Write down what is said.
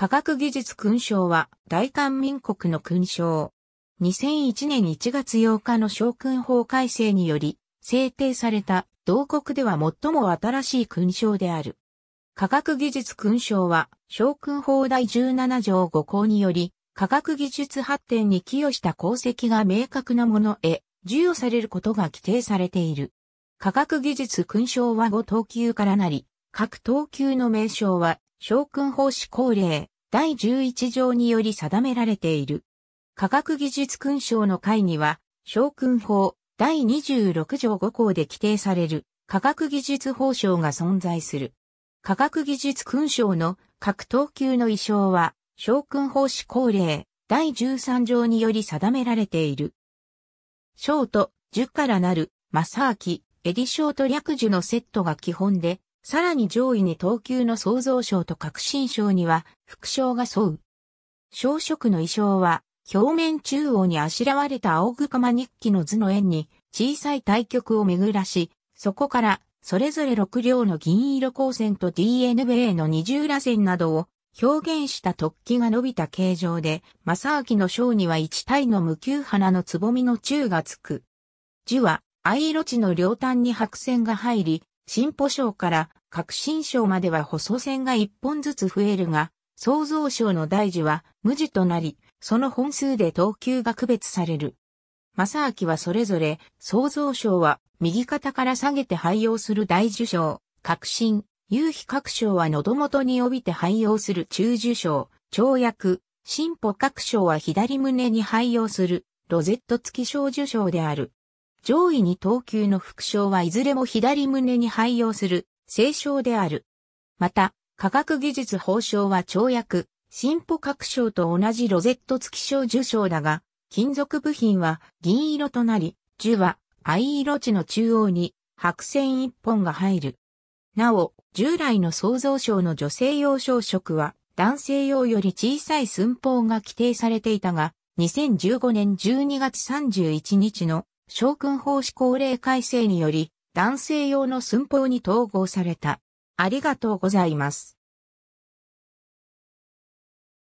科学技術勲章は大韓民国の勲章。2001年1月8日の将軍法改正により制定された同国では最も新しい勲章である。科学技術勲章は将軍法第17条5項により科学技術発展に寄与した功績が明確なものへ授与されることが規定されている。科学技術勲章は5等級からなり、各等級の名称は将軍法施行令、第11条により定められている。科学技術勲章の会には、将勲法第26条5項で規定される科学技術法章が存在する。科学技術勲章の各等級の衣装は、将軍法施行令第13条により定められている。章と10からなる、正明、エディ章と略樹のセットが基本で、さらに上位に等級の創造賞と革新賞には副賞が沿う。小色の衣装は表面中央にあしらわれた青釜日記の図の円に小さい対局を巡らし、そこからそれぞれ6両の銀色光線と DNBA の二重螺旋などを表現した突起が伸びた形状で、正明の章には一体の無球花のつぼみの宙がつく。樹は、藍色地の両端に白線が入り、進歩章から革新賞までは細線が一本ずつ増えるが、創造賞の大事は無事となり、その本数で等級が区別される。正明はそれぞれ、創造賞は右肩から下げて廃用する大受賞、革新、夕日各賞は喉元に帯びて廃用する中受賞、跳躍、進歩各賞は左胸に廃用する、ロゼット付き賞受賞である。上位に等級の副賞はいずれも左胸に廃用する、聖章である。また、科学技術法省は跳躍、進歩各省と同じロゼット付き章受賞だが、金属部品は銀色となり、樹は藍色地の中央に白線一本が入る。なお、従来の創造章の女性用装飾は男性用より小さい寸法が規定されていたが、2015年12月31日の将軍法施行令改正により、男性用の寸法に統合された。ありがとうございます。